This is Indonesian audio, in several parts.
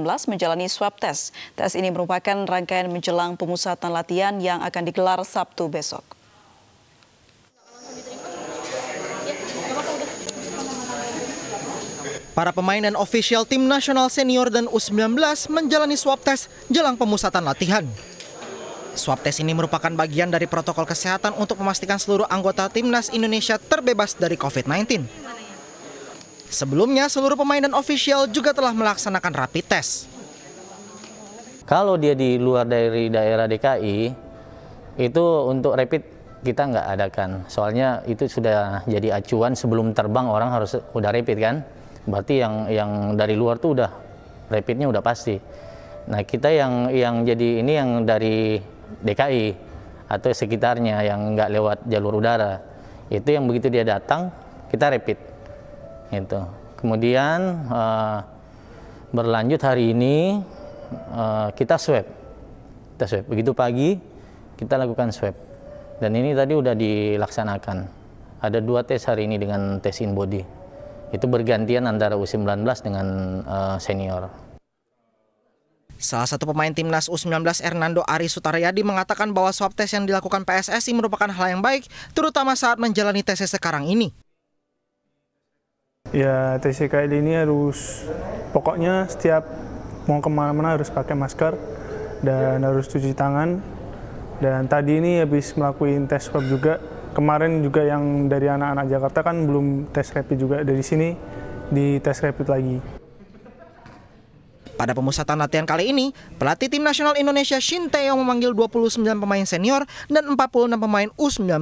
menjalani swab test. Tes ini merupakan rangkaian menjelang pemusatan latihan yang akan digelar Sabtu besok. Para pemain dan ofisial tim nasional senior dan U19 menjalani swab test jelang pemusatan latihan. Swab test ini merupakan bagian dari protokol kesehatan untuk memastikan seluruh anggota timnas Indonesia terbebas dari COVID-19. Sebelumnya, seluruh pemain dan ofisial juga telah melaksanakan rapid test. Kalau dia di luar dari daerah DKI, itu untuk rapid kita nggak adakan. Soalnya itu sudah jadi acuan sebelum terbang orang harus udah rapid kan. Berarti yang yang dari luar tuh udah rapidnya udah pasti. Nah kita yang yang jadi ini yang dari DKI atau sekitarnya yang nggak lewat jalur udara itu yang begitu dia datang kita rapid. Itu. Kemudian uh, berlanjut hari ini uh, kita swab. Kita swab. Begitu pagi kita lakukan swab. Dan ini tadi udah dilaksanakan. Ada dua tes hari ini dengan tes in body. Itu bergantian antara U19 dengan uh, senior. Salah satu pemain timnas U19 Hernando Ari Sutaryadi mengatakan bahwa swab tes yang dilakukan PSSI merupakan hal yang baik, terutama saat menjalani tes sekarang ini ya TCKL ini harus pokoknya setiap mau kemana-mana harus pakai masker dan harus cuci tangan dan tadi ini habis melakukan tes swab juga kemarin juga yang dari anak-anak Jakarta kan belum tes rapid juga dari sini di tes rapid lagi pada pemusatan latihan kali ini, pelatih tim nasional Indonesia Shin Tae Yong memanggil 29 pemain senior dan 46 pemain U19.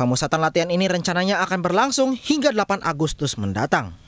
Pemusatan latihan ini rencananya akan berlangsung hingga 8 Agustus mendatang.